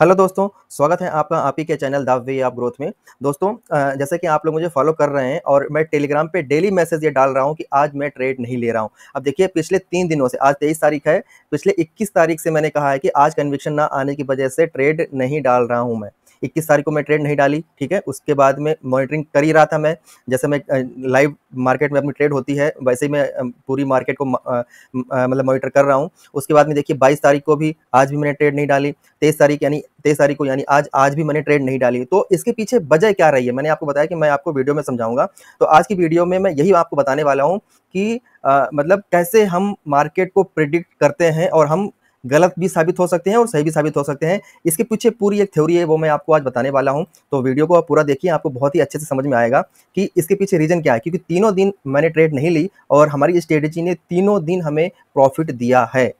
hello दोस्तों स्वागत है आपका आप ही के चैनल दावे आप ग्रोथ में दोस्तों जैसे कि आप लोग मुझे फॉलो कर रहे हैं और मैं टेलीग्राम पे डेली मैसेज ये डाल रहा हूँ कि आज मैं ट्रेड नहीं ले रहा हूँ अब देखिए पिछले तीन दिनों से आज तेईस तारीख है पिछले इक्कीस तारीख से मैंने कहा है कि आज कन्विक्शन ना आने की वजह से ट्रेड नहीं डाल रहा हूँ मैं इक्कीस तारीख को मैं ट्रेड नहीं डाली ठीक है उसके बाद में मॉनिटरिंग कर ही रहा था मैं जैसे मैं लाइव मार्केट में अपनी ट्रेड होती है वैसे ही मैं पूरी मार्केट को मतलब मॉनिटर कर रहा हूँ उसके बाद में देखिए बाईस तारीख को भी आज भी मैंने ट्रेड नहीं डाली तेईस तारीख यानी तेईस तारीख को यानी आज आज भी मैंने ट्रेड नहीं डाली तो इसके पीछे वजह क्या रही है मैंने आपको बताया कि मैं आपको वीडियो में समझाऊंगा तो आज की वीडियो में मैं यही आपको बताने वाला हूँ कि आ, मतलब कैसे हम मार्केट को प्रिडिक्ट करते हैं और हम गलत भी साबित हो सकते हैं और सही भी साबित हो सकते हैं इसके पीछे पूरी एक थ्योरी है वो मैं आपको आज बताने वाला हूँ तो वीडियो को आप पूरा देखिए आपको बहुत ही अच्छे से समझ में आएगा कि इसके पीछे रीज़न क्या है क्योंकि तीनों दिन मैंने ट्रेड नहीं ली और हमारी स्ट्रेटेजी ने तीनों दिन हमें प्रॉफिट दिया है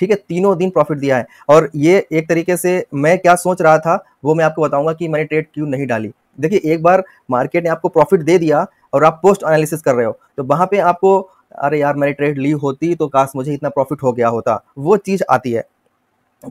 ठीक है तीनों दिन प्रॉफिट दिया है और ये एक तरीके से मैं क्या सोच रहा था वो मैं आपको बताऊंगा कि मैंने ट्रेड क्यों नहीं डाली देखिए एक बार मार्केट ने आपको प्रॉफिट दे दिया और आप पोस्ट एनालिसिस कर रहे हो तो वहाँ पे आपको अरे यार मैंने ट्रेड ली होती तो काश मुझे इतना प्रॉफिट हो गया होता वो चीज़ आती है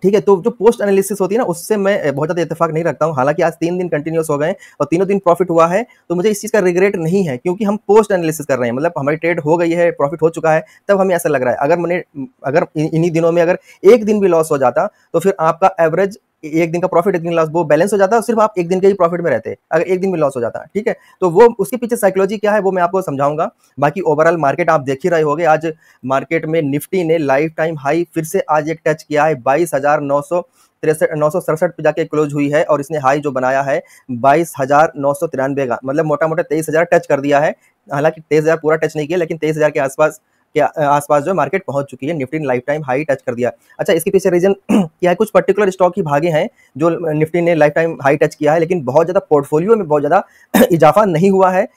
ठीक है तो जो पोस्ट एनालिसिस होती है ना उससे मैं बहुत ज़्यादा इतफाक नहीं रखता हूँ हालांकि आज तीन दिन कंटिन्यूस हो गए और तीनों दिन प्रॉफिट हुआ है तो मुझे इस चीज़ का रिग्रेट नहीं है क्योंकि हम पोस्ट एनालिसिस कर रहे हैं मतलब हमारी ट्रेड हो गई है प्रॉफिट हो चुका है तब हमें ऐसा लग रहा है अगर मैंने अगर इन्हीं दिनों में अगर एक दिन भी लॉस हो जाता तो फिर आपका एवरेज एक दिन का प्रॉफिट एक दिन लॉस वो बैलेंस हो जाता है सिर्फ आप एक दिन के ही प्रॉफिट में रहते अगर एक दिन में लॉस हो जाता है ठीक है तो वो उसके पीछे साइकोलॉजी क्या है वो मैं आपको समझाऊंगा बाकी ओवरऑल मार्केट आप देख ही रहे होगे आज मार्केट में निफ्टी ने लाइफ टाइम हाई फिर से आज एक टच किया है बाईस हजार नौ सौ तिरसठ नौ सौ सड़सठ पे जाके क्लोज हुई है और इसने हाई जो बनाया है बाईस हजार नौ सौ का मतलब मोटा मोटा तेईस हजार टच कर दिया है हालांकि तेईस हजार पूरा टच नहीं किया लेकिन तेईस हजार के आसपास के आसपास जो है मार्केट पहुंच चुकी है निफ्टी ने लाइफ टाइम हाई टच कर दिया अच्छा इसके पीछे रीजन क्या है कुछ पर्टिकुलर स्टॉक ही भागे हैं जो निफ्टी ने लाइफ टाइम हाई टच किया है लेकिन बहुत ज़्यादा पोर्टफोलियो में बहुत ज़्यादा इजाफा नहीं हुआ है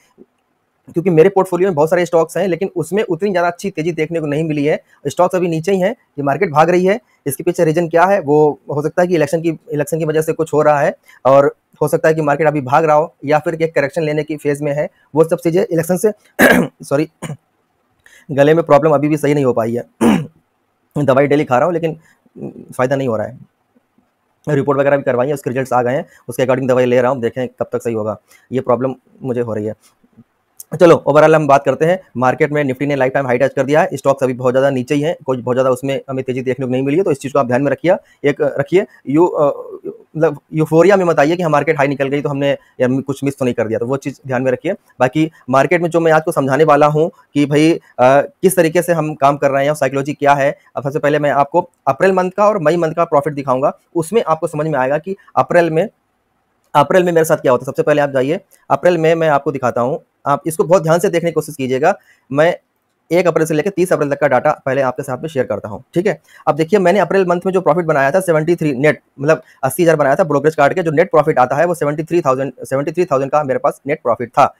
क्योंकि मेरे पोर्टफोलियो में बहुत सारे स्टॉक्स हैं लेकिन उसमें उतनी ज़्यादा अच्छी तेजी देखने को नहीं मिली है स्टॉक्स अभी नीचे ही हैं ये मार्केट भाग रही है इसके पीछे रीजन क्या है वो हो सकता है कि इलेक्शन की इलेक्शन की वजह से कुछ हो रहा है और हो सकता है कि मार्केट अभी भाग रहा हो या फिर एक करेक्शन लेने की फेज़ में है वो सब चीज़ें इलेक्शन से सॉरी गले में प्रॉब्लम अभी भी सही नहीं हो पाई है दवाई डेली खा रहा हूँ लेकिन फ़ायदा नहीं हो रहा है रिपोर्ट वगैरह भी करवाई है उसके रिजल्ट्स आ गए हैं उसके अकॉर्डिंग दवाई ले रहा हूँ देखें कब तक सही होगा ये प्रॉब्लम मुझे हो रही है चलो ओवरऑल हम बात करते हैं मार्केट में निफ्टी ने लाइफ टाइम हाई टच कर दिया है स्टॉक्स अभी बहुत ज़्यादा नीचे ही हैं कुछ बहुत ज़्यादा उसमें हमें तेजी देखने को नहीं मिली है तो इस चीज़ को आप ध्यान में रखिए एक रखिए यू मतलब यूफोरिया में बताइए कि हम मार्केट हाई निकल गई तो हमने कुछ मिस तो नहीं कर दिया तो वो चीज़ ध्यान में रखिए बाकी मार्केट में जो मैं आज को समझाने वाला हूँ कि भाई आ, किस तरीके से हम काम कर रहे हैं साइकोलॉजी क्या है अब सबसे पहले मैं आपको अप्रैल मंथ का और मई मंथ का प्रॉफिट दिखाऊंगा उसमें आपको समझ में आएगा कि अप्रैल में अप्रैल में मेरे साथ क्या होता है सबसे पहले आप जाइए अप्रैल में मैं आपको दिखाता हूँ आप इसको बहुत ध्यान से देखने की कोशिश कीजिएगा मैं एक अप्रैल से लेकर तीस अप्रैल तक का डाटा पहले आपके साथ में शेयर करता हूँ ठीक है अब देखिए मैंने अप्रैल मंथ में जो प्रॉफिट बनाया था सेवेंटी थ्री नेट मतलब अस्सी हज़ार बनाया था ब्रोकरेज कार्ड के जो नेट प्रॉफिट आता है वो seventy three thousand seventy three thousand का मेरे पास नेट प्रॉफिट था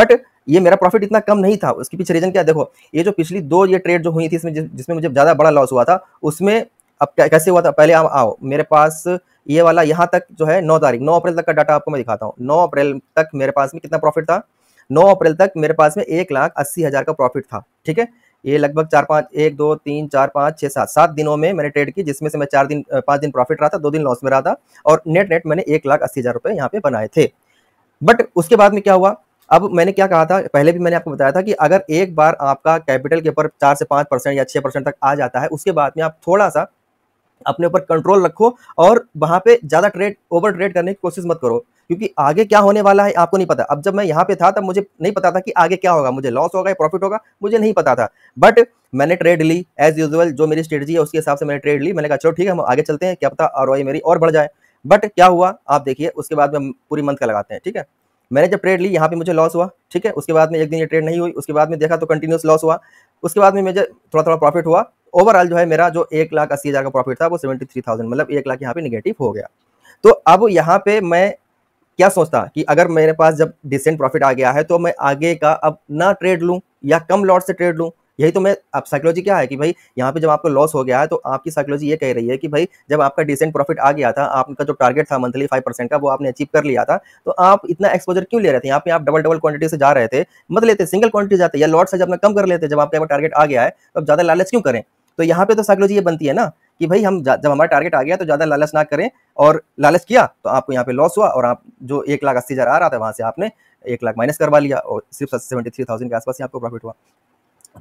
बट ये मेरा प्रॉफिट इतना कम नहीं था उसके पीछे रीजन क्या देखो ये जो पिछली दो ये ट्रेड जो हुई थी इसमें जिसमें मुझे ज़्यादा बड़ा लॉस हुआ था उसमें अब कैसे हुआ था पहले आप आओ मेरे पास ये वाला यहाँ तक जो है नौ तारीख नौ अप्रैल तक का डाटा आपको मैं दिखाता हूँ नौ अप्रैल तक मेरे पास में कितना प्रॉफिट था नौ अप्रैल तक मेरे पास में एक लाख अस्सी हज़ार का प्रॉफिट था ठीक है ये लगभग चार पाँच एक दो तीन चार पाँच छः सात सात दिनों में मैंने ट्रेड की जिसमें से मैं चार दिन पाँच दिन प्रॉफिट रहा था दो दिन लॉस में रहा था और नेट नेट मैंने एक लाख अस्सी हज़ार रुपये यहाँ पे बनाए थे बट उसके बाद में क्या हुआ अब मैंने क्या कहा था पहले भी मैंने आपको बताया था कि अगर एक बार आपका कैपिटल के ऊपर चार से पाँच परसेंट या छः परसेंट तक आ जाता है उसके बाद में आप थोड़ा सा अपने ऊपर कंट्रोल रखो और वहां पे ज़्यादा ट्रेड ओवर ट्रेड करने की कोशिश मत करो क्योंकि आगे क्या होने वाला है आपको नहीं पता अब जब मैं यहाँ पे था तब मुझे नहीं पता था कि आगे क्या होगा मुझे लॉस होगा या प्रॉफिट होगा मुझे नहीं पता था बट मैंने ट्रेड ली एज यूजल जो मेरी स्ट्रेटजी है उसके हिसाब से मैंने ट्रेड ली मैंने कहा चलो ठीक है हम आगे चलते हैं क्या पता आर मेरी और बढ़ जाए बट क्या हुआ आप देखिए उसके बाद में पूरी मंथ का लगाते हैं ठीक है मैंने जब ट्रेड ली यहाँ पे मुझे लॉस हुआ ठीक है उसके बाद में एक दिन ये ट्रेड नहीं हुई उसके बाद में देखा तो कंटिन्यूस लॉस हुआ उसके बाद में मुझे थोड़ा थोड़ा प्रॉफिट हुआ ओवरऑल जो है मेरा जो एक लाख अस्सी हज़ार का प्रॉफिट था वो सेवेंटी थ्री थाउजेंड मतलब एक लाख यहाँ पे निगेटिव हो गया तो अब यहाँ पे मैं क्या सोचता कि अगर मेरे पास जब डिसेंट प्रॉफिट आ गया है तो मैं आगे का अब ना ट्रेड लूँ या कम लॉट से ट्रेड लूँ यही तो मैं आप साइकोलॉजी क्या है कि भाई यहाँ पे जब आपको लॉस हो गया है तो आपकी साइकोलॉजी ये कह रही है कि भाई जब आपका डिसेंट प्रॉफिट आ गया था आपका जो टारगेट था मंथली फाइव परसेंट का वो आपने अचीव कर लिया था तो आप इतना एक्सपोजर क्यों ले रहे थे यहाँ पे आप डबल डबल क्वांटिटी से जा रहे थे मत लेते सिंगल क्वांटिटी जाते या लॉट से जब कम कर लेते जब आपका टारगेट आ गया है तो आप ज़्यादा लालच क्यों करें तो यहाँ पे तो साइकोलॉजी ये बनती है ना कि भाई हम जब हमारा टारगेट आ गया तो ज़्यादा लालच ना करें और लालच किया तो आपको यहाँ पे लॉस हुआ और आप जो एक लाख अस्सी हज़ार आ रहा था वहाँ से आपने एक लाख माइनस करवा लिया और सिर्फ सेवेंटी थ्री थाउजेंड के आसपास ही आपको प्रॉफिट हुआ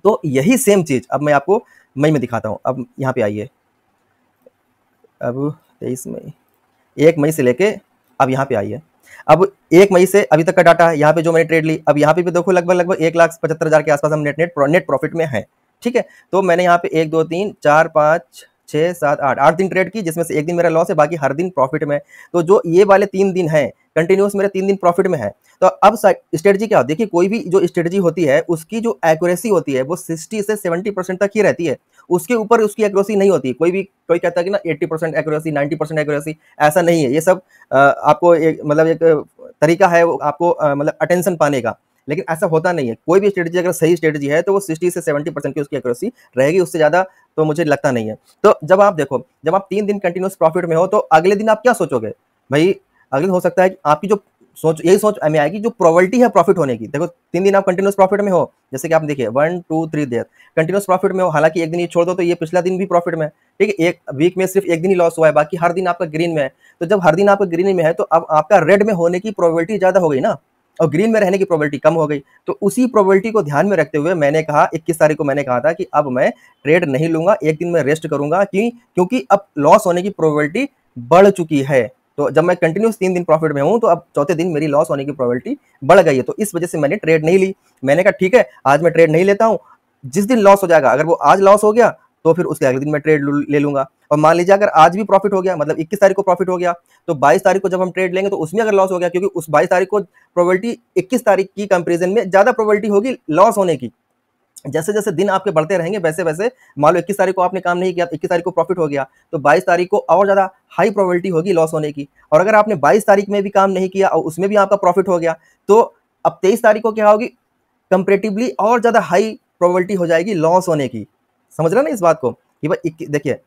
तो यही सेम चीज़ अब मैं आपको मई में दिखाता हूँ अब यहाँ पे आइए अब तेईस मई एक मई से लेके अब यहाँ पे आइए अब एक मई से अभी तक का डाटा है यहाँ पे जो मैंने ट्रेड ली अब यहाँ पे भी देखो लगभग लगभग एक लाख पचहत्तर हज़ार के आसपास हम नेट नेट नेट प्रॉफिट में हैं ठीक है तो मैंने यहाँ पे एक दो तीन चार पाँच छः सात आठ आठ दिन ट्रेड की जिसमें से एक दिन मेरा लॉस है बाकी हर दिन प्रॉफिट में तो जो ये वाले तीन दिन हैं कंटिन्यूस मेरे तीन दिन प्रॉफिट में है तो अब स्ट्रेटजी क्या होती है कोई भी जो स्ट्रेटजी होती है उसकी जो एक्यूरेसी होती है वो सिक्सटी से सेवेंटी परसेंट तक ही रहती है उसके ऊपर उसकी एक्यूरेसी नहीं होती कोई भी कोई कहता है कि ना eighty percent accuracy ninety percent accuracy ऐसा नहीं है ये सब आपको एक मतलब एक तरीका है आपको मतलब अटेंशन पाने का लेकिन ऐसा होता नहीं है कोई भी स्ट्रेटजी अगर सही स्ट्रेटजी है तो वो सिक्सटी से सेवेंटी परसेंट की उसकी एक्यूरेसी रहेगी उससे ज़्यादा तो मुझे लगता नहीं है तो जब आप देखो जब आप तीन दिन कंटिन्यूस प्रॉफिट में हो तो अगले दिन आप क्या सोचोगे भाई अगले हो सकता है कि आपकी जो सोच यही सोच हमें आएगी जो प्रॉबर्टी है प्रॉफिट होने की देखो तीन दिन आप कंटिन्यूस प्रॉफिट में हो जैसे कि आप देखिए one two three days continuous profit में हो हालांकि एक दिन ये छोड़ दो तो ये पिछला दिन भी प्रॉफिट में ठीक है एक वीक में सिर्फ एक दिन ही लॉस हुआ है बाकी हर दिन आपका ग्रीन में है तो जब हर दिन आपका ग्रीन में है तो अब आपका रेड में होने की प्रॉबर्टी ज़्यादा हो गई ना और ग्रीन में रहने की प्रॉबर्टी कम हो गई तो उसी प्रॉबर्टी को ध्यान में रखते हुए मैंने कहा इक्कीस तारीख को मैंने कहा था कि अब मैं ट्रेड नहीं लूंगा एक दिन में रेस्ट करूंगा क्योंकि अब लॉस होने की प्रॉबर्टी बढ़ चुकी है तो जब मैं कंटिन्यूस तीन दिन प्रॉफिट में हूँ तो अब चौथे दिन मेरी लॉस होने की प्रॉबिलिटी बढ़ गई है तो इस वजह से मैंने ट्रेड नहीं ली मैंने कहा ठीक है आज मैं ट्रेड नहीं लेता हूँ जिस दिन लॉस हो जाएगा अगर वो आज लॉस हो गया तो फिर उसके अगले दिन मैं ट्रेड ले लूंगा और मान लीजिए अगर आज भी प्रॉफिट हो गया मतलब 21 तारीख को प्रॉफिट हो गया तो 22 तारीख को जब हम ट्रेड लेंगे तो उसमें अगर लॉस हो गया क्योंकि उस 22 तारीख को प्रोबेबिलिटी 21 तारीख की कंपेरिजन में ज़्यादा प्रोबेबिलिटी होगी लॉस होने की जैसे जैसे दिन आपके बढ़ते रहेंगे वैसे वैसे मान लो इक्कीस तारीख को आपने काम नहीं किया इक्कीस तारीख को प्रॉफिट हो गया तो बाईस तारीख को और ज़्यादा हाई प्रोबेबिलिटी होगी लॉस होने की और अगर आपने बाईस तारीख में भी काम नहीं किया और उसमें भी आपका प्रॉफिट हो गया तो अब तेईस तारीख को क्या होगी कंपेरेटिवली और ज़्यादा हाई प्रोबेबिलिटी हो जाएगी लॉस होने की समझ रहे ना इस बात को कि भाई देखिए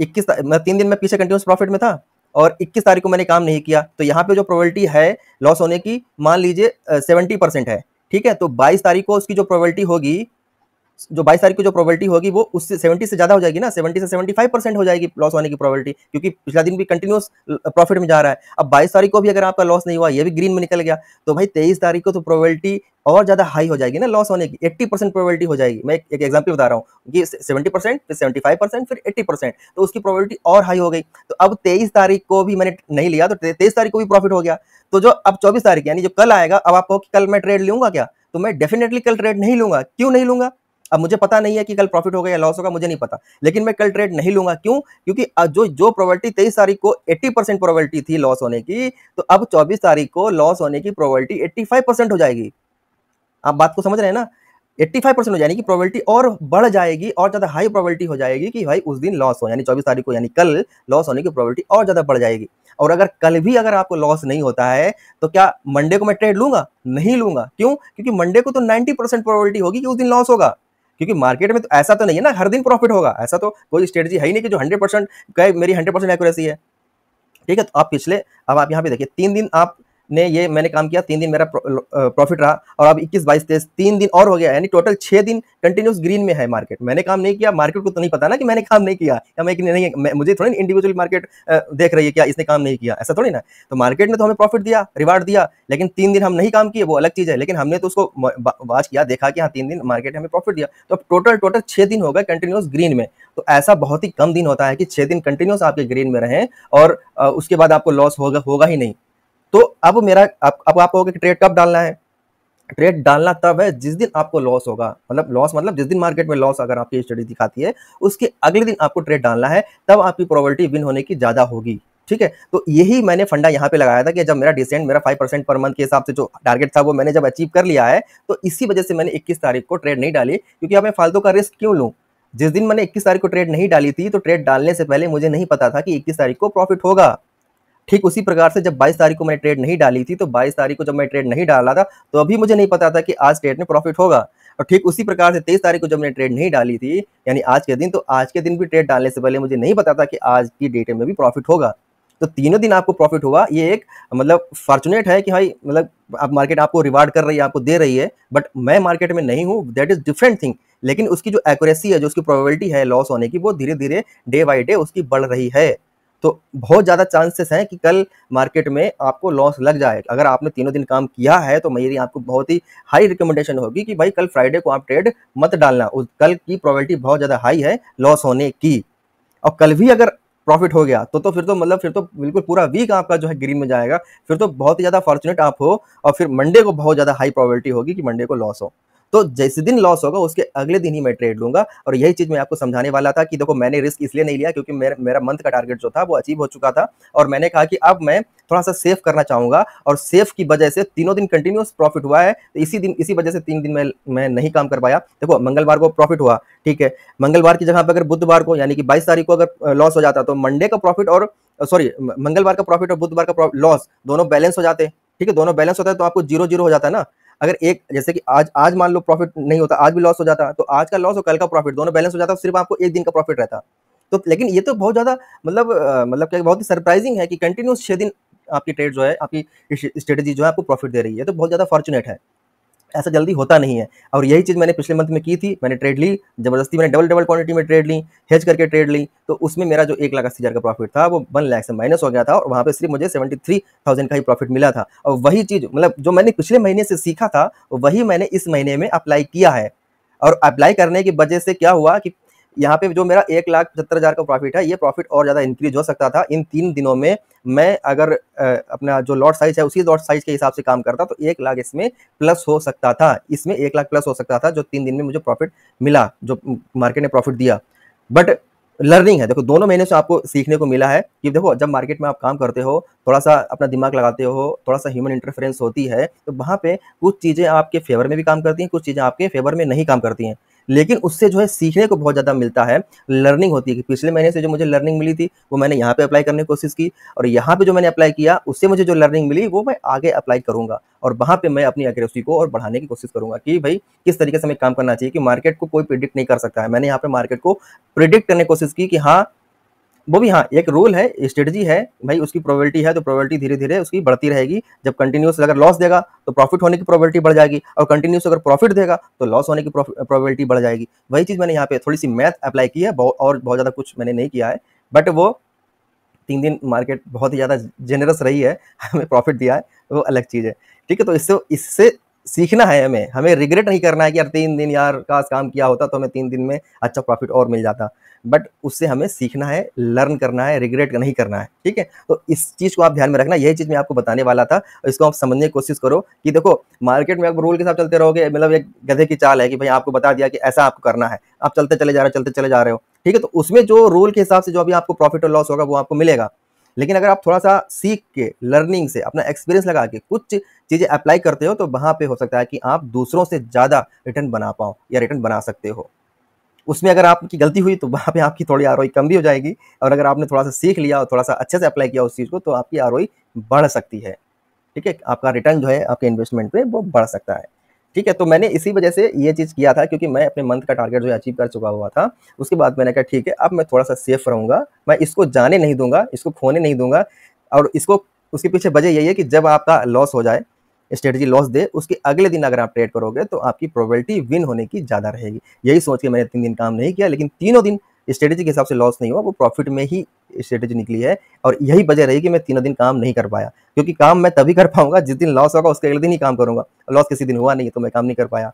इक्कीस तीन दिन में पीछे कंटिन्यूस प्रॉफिट में था और 21 तारीख को मैंने काम नहीं किया तो यहाँ पे जो प्रोबेबिलिटी है लॉस होने की मान लीजिए सेवेंटी परसेंट है ठीक है तो बाईस तारीख को उसकी जो प्रोबेबिलिटी होगी जो बाईस तारीख की जो प्रोबेबिलिटी होगी वो उससे सेवेंटी से ज़्यादा हो जाएगी ना सेवेंटी से सेवेंटी फाइव परसेंट हो जाएगी लॉस होने की प्रोबेबिलिटी क्योंकि पिछला दिन भी कंटिन्यूस प्रॉफिट में जा रहा है अब बाईस तारीख को भी अगर आपका लॉस नहीं हुआ ये भी ग्रीन में निकल गया तो भाई तेईस तारीख को तो प्रोबेबिलिटी और ज़्यादा हाई हो जाएगी ना लॉस होने की एट्टी परसेंट प्रोबेबिलिटी हो जाएगी मैं एक एग्जाम्पल बता रहा हूँ कि सेवेंटी परसेंट फिर सेवेंटी फाइव परसेंट फिर एट्टी परसेंट तो उसकी प्रोबेबिलिटी और हाई हो गई तो अब तेईस तारीख को भी मैंने नहीं लिया तो तेईस तारीख को भी प्रॉफिट हो गया तो जो अब चौबीस तारीख यानी जो कल आएगा अब आपको कल मैं ट्रेड लूंगा क्या तो मैं डेफिनेटली कल ट्रेड नहीं लूंगा क्यों नहीं लूंगा अब मुझे पता नहीं है कि कल प्रॉफिट होगा या लॉस होगा मुझे नहीं पता लेकिन मैं कल ट्रेड नहीं लूंगा क्यों क्योंकि जो जो प्रोबेबिलिटी तेईस तारीख को एट्टी परसेंट प्रोबेबिलिटी थी लॉस होने की तो अब चौबीस तारीख को लॉस होने की प्रोबेबिलिटी एट्टी फाइव परसेंट हो जाएगी आप बात को समझ रहे हैं ना 85 परसेंट हो जाने की प्रोबेबिलिटी और बढ़ जाएगी और ज़्यादा हाई प्रोबेबिलिटी हो जाएगी कि भाई उस दिन लॉस हो यानी चौबीस तारीख को यानी कल लॉस होने की प्रोबेबिलिटी और ज़्यादा बढ़ जाएगी और अगर कल भी अगर आपको लॉस नहीं होता है तो क्या मंडे को मैं ट्रेड लूंगा नहीं लूंगा क्यों क्योंकि मंडे को तो 90 परसेंट प्रोबेबिलिटी होगी कि उस दिन लॉस होगा क्योंकि मार्केट में तो ऐसा तो नहीं है ना हर दिन प्रॉफिट होगा ऐसा तो कोई स्ट्रेटजी है ही नहीं कि जो हंड्रेड परसेंट मेरी हंड्रेड परसेंट एक्यूरेसी है ठीक है तो आप पिछले अब आप यहाँ पे देखिए तीन दिन आप ने ये मैंने काम किया तीन दिन मेरा प्रॉफिट रहा और अब 21 बाईस तेईस तीन दिन और हो गया यानी टोटल छः दिन कंटिन्यूस ग्रीन में है मार्केट मैंने काम नहीं किया मार्केट को तो नहीं पता ना कि मैंने काम नहीं किया या मैं नहीं मैं, मुझे थोड़ी इंडिविजुअल मार्केट देख रही है क्या इसने काम नहीं किया ऐसा थोड़ी ना तो मार्केट ने तो हमें प्रॉफिट दिया रिवार्ड दिया लेकिन तीन दिन हम नहीं काम किए वो अलग चीज़ है लेकिन हमने तो उसको वाच किया देखा कि हाँ तीन दिन मार्केट ने हमें प्रॉफिट दिया तो टोटल टोटल छः दिन हो गए कंटिन्यूस ग्रीन में तो ऐसा बहुत ही कम दिन होता है कि छः दिन कंटिन्यूस आपके ग्रीन में रहें और उसके बाद आपको लॉस होगा होगा ही नहीं तो अब मेरा अब आप कहोगे कि ट्रेड कब डालना है ट्रेड डालना तब है जिस दिन आपको लॉस होगा मतलब लॉस मतलब जिस दिन मार्केट में लॉस अगर आपकी स्टडी दिखाती है उसके अगले दिन आपको ट्रेड डालना है तब आपकी प्रोबेबिलिटी विन होने की ज़्यादा होगी ठीक है तो यही मैंने फंडा यहाँ पे लगाया था कि जब मेरा डिसेंट मेरा फाइव परसेंट पर मंथ के हिसाब से जो टारगेट था वो मैंने जब अचीव कर लिया है तो इसी वजह से मैंने इक्कीस तारीख को ट्रेड नहीं डाली क्योंकि अब मैं फालतू का रिस्क क्यों लूँ जिस दिन मैंने इक्कीस तारीख को ट्रेड नहीं डाली थी तो ट्रेड डालने से पहले मुझे नहीं पता था कि इक्कीस तारीख को प्रॉफिट होगा ठीक उसी प्रकार से जब 22 तारीख को मैंने ट्रेड नहीं डाली थी तो 22 तारीख को जब मैं ट्रेड नहीं डाला था तो अभी मुझे नहीं पता था कि आज ट्रेड में प्रॉफिट होगा और ठीक उसी प्रकार से तेईस तारीख को जब मैंने ट्रेड नहीं डाली थी यानी आज के दिन तो आज के दिन भी ट्रेड डालने से पहले मुझे नहीं पता था कि आज की डेट में भी प्रॉफिट होगा तो तीनों दिन आपको प्रॉफिट हुआ ये एक मतलब फॉर्चुनेट है कि भाई मतलब आप मार्केट आपको रिवार्ड कर रही है आपको दे रही है बट मैं मार्केट में नहीं हूँ दैट इज डिफरेंट थिंग लेकिन उसकी जो एक्यूरेसी है जो उसकी प्रोबेबिलिटी है लॉस होने की वो धीरे धीरे डे बाई डे उसकी बढ़ रही है तो बहुत ज़्यादा चांसेस हैं कि कल मार्केट में आपको लॉस लग जाए अगर आपने तीनों दिन काम किया है तो मेरी आपको बहुत ही हाई रिकमेंडेशन होगी कि भाई कल फ्राइडे को आप ट्रेड मत डालना उस कल की प्रॉबलिटी बहुत ज़्यादा हाई है लॉस होने की और कल भी अगर प्रॉफिट हो गया तो तो फिर तो मतलब फिर तो बिल्कुल पूरा वीक आपका जो है ग्रीन में जाएगा फिर तो बहुत ही ज़्यादा फॉर्चुनेट आप हो और फिर मंडे को बहुत ज़्यादा हाई प्रोबेबिलिटी होगी कि मंडे को लॉस हो तो जैसे दिन लॉस होगा उसके अगले दिन ही मैं ट्रेड लूंगा और यही चीज़ मैं आपको समझाने वाला था कि देखो मैंने रिस्क इसलिए नहीं लिया क्योंकि मेरा मेरा मंथ का टारगेट जो था वो अचीव हो चुका था और मैंने कहा कि अब मैं थोड़ा सा सेफ करना चाहूंगा और सेफ की वजह से तीनों दिन कंटिन्यूस प्रॉफिट हुआ है तो इसी दिन इसी वजह से तीन दिन में मैं नहीं काम कर पाया देखो मंगलवार को प्रॉफिट हुआ ठीक है मंगलवार की जगह पर अगर बुधवार को यानी कि बाईस तारीख को अगर लॉस हो जाता तो मंडे का प्रॉफिट और सॉरी मंगलवार का प्रॉफिट और बुधवार का लॉस दोनों बैलेंस हो जाते ठीक है दोनों बैलेंस होता है तो आपको जीरो जीरो हो जाता है ना अगर एक जैसे कि आज आज मान लो प्रॉफिट नहीं होता आज भी लॉस हो जाता तो आज का लॉस और कल का प्रॉफिट दोनों बैलेंस हो जाता सिर्फ आपको एक दिन का प्रॉफिट रहता तो लेकिन ये तो बहुत ज़्यादा मतलब मतलब क्या बहुत ही सरप्राइजिंग है कि कंटिन्यूस छः दिन आपकी ट्रेड जो है आपकी स्ट्रेटेजी जो है आपको प्रॉफिट दे रही है तो बहुत ज़्यादा फॉर्चुनेट है ऐसा जल्दी होता नहीं है और यही चीज़ मैंने पिछले मंथ में की थी मैंने ट्रेड ली जबरदस्ती मैंने डबल डबल क्वांटिटी में ट्रेड ली हेज करके ट्रेड ली तो उसमें मेरा जो एक लाख अस्सी हज़ार का प्रॉफिट था वो वन लाख से माइनस हो गया था और वहाँ पर सिर्फ मुझे सेवेंटी थ्री थाउजेंड का ही प्रॉफिट मिला था और वही चीज़ मतलब जो मैंने पिछले महीने से सीखा था वही मैंने इस महीने में अप्लाई किया है और अप्लाई करने की वजह से क्या हुआ कि यहाँ पे जो मेरा एक लाख पचहत्तर हज़ार का प्रॉफिट है ये प्रॉफिट और ज़्यादा इंक्रीज हो सकता था इन तीन दिनों में मैं अगर अपना जो लॉट साइज है उसी लॉट साइज के हिसाब से काम करता तो एक लाख इसमें प्लस हो सकता था इसमें एक लाख प्लस हो सकता था जो तीन दिन में मुझे प्रॉफिट मिला जो मार्केट ने प्रॉफिट दिया बट लर्निंग है देखो दोनों महीने से आपको सीखने को मिला है कि देखो जब मार्केट में आप काम करते हो थोड़ा सा अपना दिमाग लगाते हो थोड़ा सा ह्यूमन इंटरफेरेंस होती है तो वहाँ पे कुछ चीज़ें आपके फेवर में भी काम करती हैं कुछ चीज़ें आपके फेवर में नहीं काम करती हैं लेकिन उससे जो है सीखने को बहुत ज़्यादा मिलता है लर्निंग होती है कि पिछले महीने से जो मुझे लर्निंग मिली थी वो मैंने यहाँ पे अप्लाई करने की कोशिश की और यहाँ पे जो मैंने अप्लाई किया उससे मुझे जो लर्निंग मिली वो मैं आगे अप्लाई करूँगा और वहाँ पे मैं अपनी एक्यूरेसी को और बढ़ाने की कोशिश करूँगा कि भाई किस तरीके से हमें काम करना चाहिए कि मार्केट को कोई प्रिडिक्ट नहीं कर सकता है मैंने यहाँ पे मार्केट को प्रिडिक्ट करने की कोशिश की कि हाँ वो भी हाँ एक रूल है स्ट्रेटजी है भाई उसकी प्रोबेबिलिटी है तो प्रोबेबिलिटी धीरे धीरे उसकी बढ़ती रहेगी जब कंटिन्यूस अगर लॉस देगा तो प्रॉफिट होने की प्रोबेबिलिटी बढ़ जाएगी और कंटिन्यूस अगर प्रॉफिट देगा तो लॉस होने की प्रोबेबिलिटी बढ़ जाएगी वही चीज़ मैंने यहाँ पे थोड़ी सी मैथ अप्लाई की है और बहुत ज़्यादा कुछ मैंने नहीं किया है बट वो तीन दिन मार्केट बहुत ही ज़्यादा जेनरस रही है हमें प्रॉफिट दिया है वो अलग चीज़ है ठीक है तो इससे इससे सीखना है हमें हमें रिग्रेट नहीं करना है कि यार तीन दिन यार काश काम किया होता तो हमें तीन दिन में अच्छा प्रॉफिट और मिल जाता बट उससे हमें सीखना है लर्न करना है रिग्रेट नहीं करना है ठीक है तो इस चीज़ को आप ध्यान में रखना यही चीज़ मैं आपको बताने वाला था इसको आप समझने की कोशिश करो कि देखो मार्केट में आप रूल के साथ चलते रहोगे मतलब एक गधे की चाल है कि भाई आपको बता दिया कि ऐसा आपको करना है आप चलते चले जा रहे हो चलते चले जा रहे हो ठीक है तो उसमें जो रूल के हिसाब से जो अभी आपको प्रॉफिट और लॉस होगा वो आपको मिलेगा लेकिन अगर आप थोड़ा सा सीख के लर्निंग से अपना एक्सपीरियंस लगा के कुछ चीज़ें अप्लाई करते हो तो वहाँ पे हो सकता है कि आप दूसरों से ज़्यादा रिटर्न बना पाओ या रिटर्न बना सकते हो उसमें अगर आपकी गलती हुई तो वहाँ पे आपकी थोड़ी आर कम भी हो जाएगी और अगर आपने थोड़ा सा सीख लिया और थोड़ा सा अच्छे से अप्लाई किया उस चीज़ को तो आपकी आर बढ़ सकती है ठीक है आपका रिटर्न जो है आपके इन्वेस्टमेंट पे वो बढ़ सकता है ठीक है तो मैंने इसी वजह से ये चीज़ किया था क्योंकि मैं अपने मंथ का टारगेट जो है अचीव कर चुका हुआ था उसके बाद मैंने कहा ठीक है अब मैं थोड़ा सा सेफ रहूँगा मैं इसको जाने नहीं दूंगा इसको खोने नहीं दूंगा और इसको उसके पीछे वजह यही है कि जब आपका लॉस हो जाए स्ट्रेटजी लॉस दे उसके अगले दिन अगर आप ट्रेड करोगे तो आपकी प्रोबेबिलिटी विन होने की ज़्यादा रहेगी यही सोच के मैंने तीन दिन काम नहीं किया लेकिन तीनों दिन स्ट्रेटेजी के हिसाब से लॉस नहीं हुआ वो प्रॉफिट में ही स्ट्रेटेजी निकली है और यही वजह रही कि मैं तीनों दिन काम नहीं कर पाया क्योंकि काम मैं तभी कर पाऊंगा जिस दिन लॉस होगा उसके अगले दिन ही काम करूंगा लॉस किसी दिन हुआ नहीं तो मैं काम नहीं कर पाया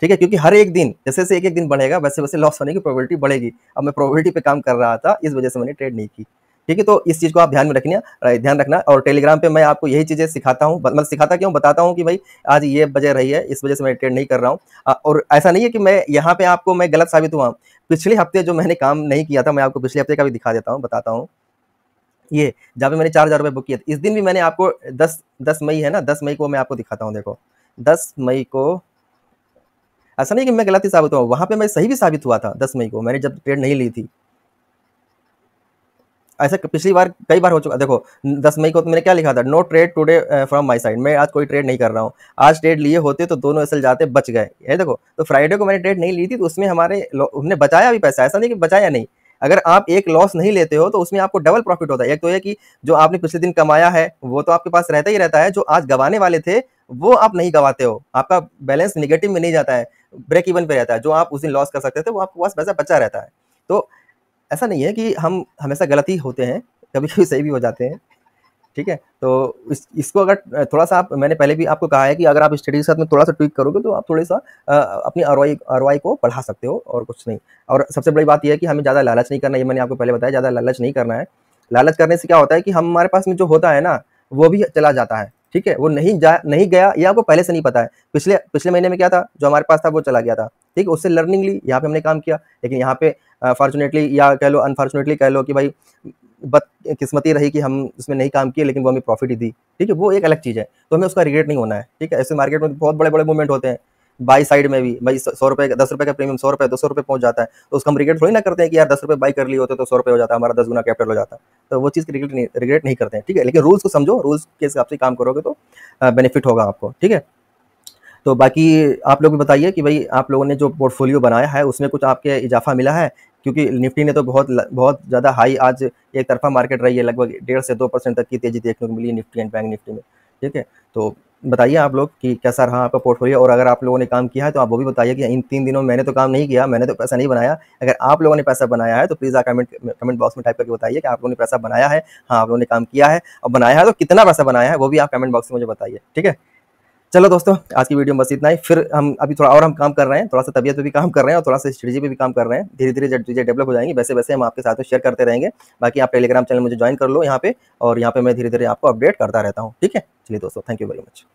ठीक है क्योंकि हर एक दिन जैसे जैसे एक एक दिन बढ़ेगा वैसे वैसे लॉस होने की प्रोबेबिलिटी बढ़ेगी अब मैं प्रोबेबिलिटी पे काम कर रहा था इस वजह से मैंने ट्रेड नहीं की ठीक है तो इस चीज़ को आप ध्यान में रखना ध्यान रखना और टेलीग्राम पे मैं आपको यही चीज़ें सिखाता हूँ मतलब सिखाता क्यों बताता हूँ कि भाई आज ये वजह रही है इस वजह से मैं ट्रेड नहीं कर रहा हूँ और ऐसा नहीं है कि मैं यहाँ पे आपको मैं गलत साबित हुआ पिछले हफ्ते जो मैंने काम नहीं किया था मैं आपको पिछले हफ्ते का भी दिखा देता हूँ बताता हूँ ये जहाँ पे मैंने चार हज़ार रुपये बुक किया इस दिन भी मैंने आपको दस दस मई है ना दस मई को मैं आपको दिखाता हूँ देखो दस मई को ऐसा नहीं कि मैं गलत ही साबित हुआ वहाँ पे मैं सही भी साबित हुआ था दस मई को मैंने जब ट्रेड नहीं ली थी ऐसा पिछली बार कई बार हो चुका देखो दस मई को तो मैंने क्या लिखा था no trade today from my side मैं आज कोई ट्रेड नहीं कर रहा हूँ आज ट्रेड लिए होते तो दोनों एसल जाते बच गए ये देखो तो फ्राइडे को मैंने ट्रेड नहीं ली थी तो उसमें हमारे हमने बचाया भी पैसा ऐसा नहीं कि बचाया नहीं अगर आप एक लॉस नहीं लेते हो तो उसमें आपको डबल प्रॉफिट होता है एक तो ये कि जो आपने पिछले दिन कमाया है वो तो आपके पास रहता ही रहता है जो आज गंवाने वाले थे वो आप नहीं गंवाते हो आपका बैलेंस निगेटिव में नहीं जाता है ब्रेक इवन पे रहता है जो आप उस दिन लॉस कर सकते थे वो आपके पास पैसा बचा रहता है तो ऐसा नहीं है कि हम हमेशा गलत ही होते हैं कभी कभी सही भी हो जाते हैं ठीक है तो इस इसको अगर थोड़ा सा आप मैंने पहले भी आपको कहा है कि अगर आप स्टडी के साथ में थोड़ा सा ट्विक करोगे तो आप थोड़ा सा आ, अपनी आर वाई को बढ़ा सकते हो और कुछ नहीं और सबसे बड़ी बात यह है कि हमें ज़्यादा लालच नहीं करना ये मैंने आपको पहले बताया ज़्यादा लालच नहीं करना है लालच करने से क्या होता है कि हमारे पास में जो होता है ना वो भी चला जाता है ठीक है वो नहीं जा नहीं गया ये आपको पहले से नहीं पता है पिछले पिछले महीने में क्या था जो हमारे पास था वो चला गया था ठीक है उससे लर्निंग ली यहाँ पे हमने काम किया लेकिन यहाँ पे फॉर्चुनेटली या कह लो अनफॉर्चुनेटली कह लो कि भाई बद किस्मती रही कि हम उसमें नहीं काम किए लेकिन वो हमें प्रॉफिट ही दी ठीक है वो एक अलग चीज़ है तो हमें उसका रिग्रेट नहीं होना है ठीक है ऐसे मार्केट में बहुत बड़े बड़े मूवमेंट होते हैं बाई साइड में भी भाई सौ रुपये दस रुपये का प्रीमियम सौ रुपये दो सौ रुपये पहुंच जाता है तो उसका हम रिग्रेट थोड़ी ना करते हैं कि यार दस रुपये बाई कर लिए होते तो सौ रुपये हो जाता है हमारा दस गुना कैपिटल हो जाता है तो वो चीज़ रिग्रेट नहीं रिग्रेट नहीं करते हैं ठीक है लेकिन रूल्स को समझो रूल्स के हिसाब से काम करोगे तो बेनिफिट होगा आपको ठीक है तो बाकी आप लोग भी बताइए कि भाई आप लोगों ने जो पोर्टफोलियो बनाया है उसमें कुछ आपके इजाफा मिला है क्योंकि निफ्टी ने तो बहुत बहुत ज़्यादा हाई आज एक तरफा मार्केट रही है लगभग डेढ़ से दो परसेंट तक की तेज़ी देखने को मिली है निफ्टी एंड बैंक निफ्टी में ठीक है तो बताइए आप लोग कि कैसा रहा आपका पोर्टफोलियो और अगर आप लोगों ने काम किया है तो आप वो भी बताइए कि इन तीन दिनों में मैंने तो काम नहीं किया मैंने तो पैसा नहीं बनाया अगर आप लोगों ने पैसा बनाया है तो प्लीज़ आप कमेंट कमेंट बॉक्स में टाइप करके बताइए कि आप लोगों ने पैसा बनाया है हाँ आप लोगों ने काम किया है और बनाया है तो कितना पैसा बनाया है वो भी आप कमेंट बॉक्स में मुझे बताइए ठीक है चलो दोस्तों आज की वीडियो में बस इतना ही फिर हम अभी थोड़ा और हम काम कर रहे हैं थोड़ा सा तबियत पे भी काम कर रहे हैं और थोड़ा सा स्ट्रेटी पे भी काम कर रहे हैं धीरे धीरे जब चीज़ें डेवलप हो जाएंगी वैसे वैसे हम आपके साथ में शेयर करते रहेंगे बाकी आप टेलीग्राम चैनल मुझे ज्वाइन कर लो यहाँ पे और यहाँ पे मैं धीरे धीरे आपको अपडेट करता रहता हूँ ठीक है चलिए दोस्तों थैंक यू वेरी मच